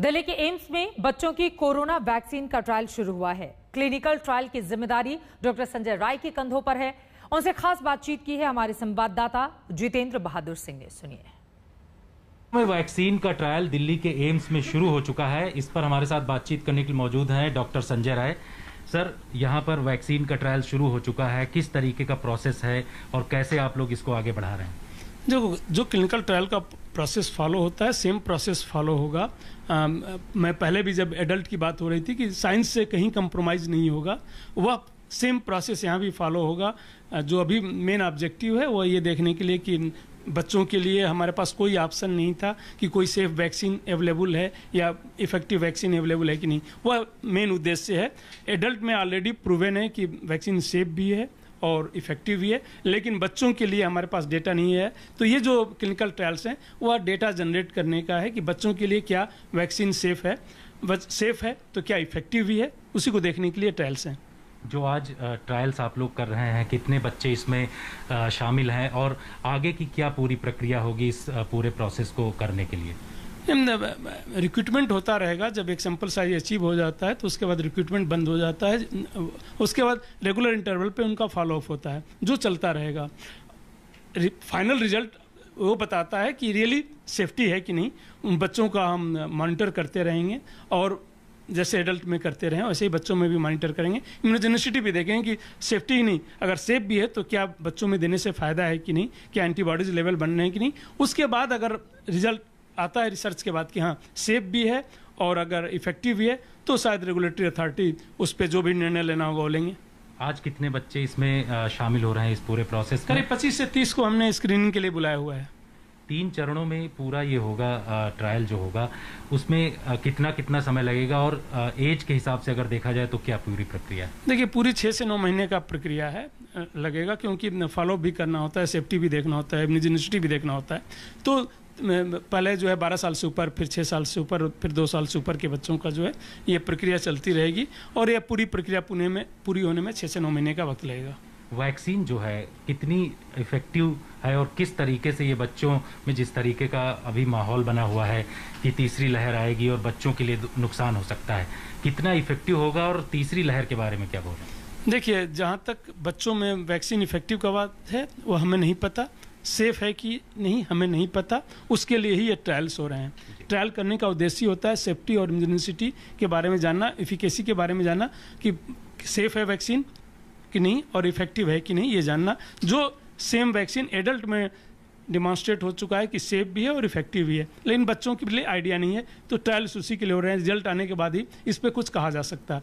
दिल्ली के एम्स में बच्चों की कोरोना वैक्सीन का ट्रायल शुरू हुआ है क्लिनिकल ट्रायल की जिम्मेदारी डॉक्टर संजय राय के कंधों पर है उनसे खास बातचीत की है हमारे संवाददाता जितेंद्र बहादुर सिंह ने सुनिए वैक्सीन का ट्रायल दिल्ली के एम्स में शुरू हो चुका है इस पर हमारे साथ बातचीत करने के लिए मौजूद है डॉक्टर संजय राय सर यहाँ पर वैक्सीन का ट्रायल शुरू हो चुका है किस तरीके का प्रोसेस है और कैसे आप लोग इसको आगे बढ़ा रहे हैं देखो जो क्लिनिकल ट्रायल का प्रोसेस फॉलो होता है सेम प्रोसेस फॉलो होगा आ, um, मैं पहले भी जब एडल्ट की बात हो रही थी कि साइंस से कहीं कंप्रोमाइज़ नहीं होगा वह सेम प्रोसेस यहाँ भी फॉलो होगा uh, जो अभी मेन ऑब्जेक्टिव है वह ये देखने के लिए कि बच्चों के लिए हमारे पास कोई ऑप्शन नहीं था कि कोई सेफ वैक्सीन अवेलेबल है या इफेक्टिव वैक्सीन अवेलेबल है कि नहीं वह मेन उद्देश्य है एडल्ट में ऑलरेडी प्रूवन है कि वैक्सीन सेफ भी है और इफेक्टिव भी है लेकिन बच्चों के लिए हमारे पास डेटा नहीं है तो ये जो क्लिनिकल ट्रायल्स हैं वह डेटा जनरेट करने का है कि बच्चों के लिए क्या वैक्सीन सेफ है सेफ है तो क्या इफेक्टिव भी है उसी को देखने के लिए ट्रायल्स हैं जो आज ट्रायल्स आप लोग कर रहे हैं कितने बच्चे इसमें शामिल हैं और आगे की क्या पूरी प्रक्रिया होगी इस पूरे प्रोसेस को करने के लिए रिक्रूटमेंट uh, होता रहेगा जब एक सैम्पल साइज अचीव हो जाता है तो उसके बाद रिक्रूटमेंट बंद हो जाता है उसके बाद रेगुलर इंटरवल पे उनका फॉलोअप होता है जो चलता रहेगा फाइनल रिजल्ट वो बताता है कि रियली सेफ्टी है कि नहीं उन बच्चों का हम मॉनिटर uh, करते रहेंगे और जैसे एडल्ट में करते रहें वैसे ही बच्चों में भी मॉनिटर करेंगे इम्यूनोजेनिसिटी भी देखेंगे कि सेफ्टी ही नहीं अगर सेफ भी है तो क्या बच्चों में देने से फ़ायदा है कि नहीं क्या एंटीबॉडीज़ लेवल बन रहे हैं कि नहीं उसके बाद अगर रिजल्ट आता है रिसर्च के बाद कि हाँ सेफ भी है और अगर इफेक्टिव भी है तो शायद रेगुलेटरी अथॉरिटी उस पर जो भी निर्णय लेना होगा वो लेंगे आज कितने बच्चे इसमें शामिल हो रहे हैं इस पूरे प्रोसेस करीब पच्चीस से तीस को हमने स्क्रीनिंग के लिए बुलाया हुआ है तीन चरणों में पूरा ये होगा ट्रायल जो होगा उसमें कितना कितना समय लगेगा और एज के हिसाब से अगर देखा जाए तो क्या पूरी प्रक्रिया है देखिए पूरी छः से नौ महीने का प्रक्रिया है लगेगा क्योंकि फॉलोअप भी करना होता है सेफ्टी भी देखना होता है इम्यूनिजिनिटी भी देखना होता है तो पहले जो है बारह साल से ऊपर फिर छः साल से ऊपर फिर दो साल से ऊपर के बच्चों का जो है ये प्रक्रिया चलती रहेगी और यह पूरी प्रक्रिया पुणे में पूरी होने में छः से नौ महीने का वक्त लगेगा वैक्सीन जो है कितनी इफेक्टिव है और किस तरीके से ये बच्चों में जिस तरीके का अभी माहौल बना हुआ है कि तीसरी लहर आएगी और बच्चों के लिए नुकसान हो सकता है कितना इफेक्टिव होगा और तीसरी लहर के बारे में क्या बोल रहे हैं देखिए जहाँ तक बच्चों में वैक्सीन इफेक्टिव का बात है वो हमें नहीं पता सेफ है कि नहीं हमें नहीं पता उसके लिए ही ये ट्रायल्स हो रहे हैं ट्रायल करने का उद्देश्य होता है सेफ्टी और इमरजेंसिटी के बारे में जानना इफिकेसी के बारे में जानना कि सेफ है वैक्सीन कि नहीं और इफेक्टिव है कि नहीं ये जानना जो सेम वैक्सीन एडल्ट में डिमॉन्स्ट्रेट हो चुका है कि सेफ भी है और इफेक्टिव भी है लेकिन बच्चों के लिए आइडिया नहीं है तो ट्रायल्स उसी के लिए हो रहे हैं रिजल्ट आने के बाद ही इस पर कुछ कहा जा सकता है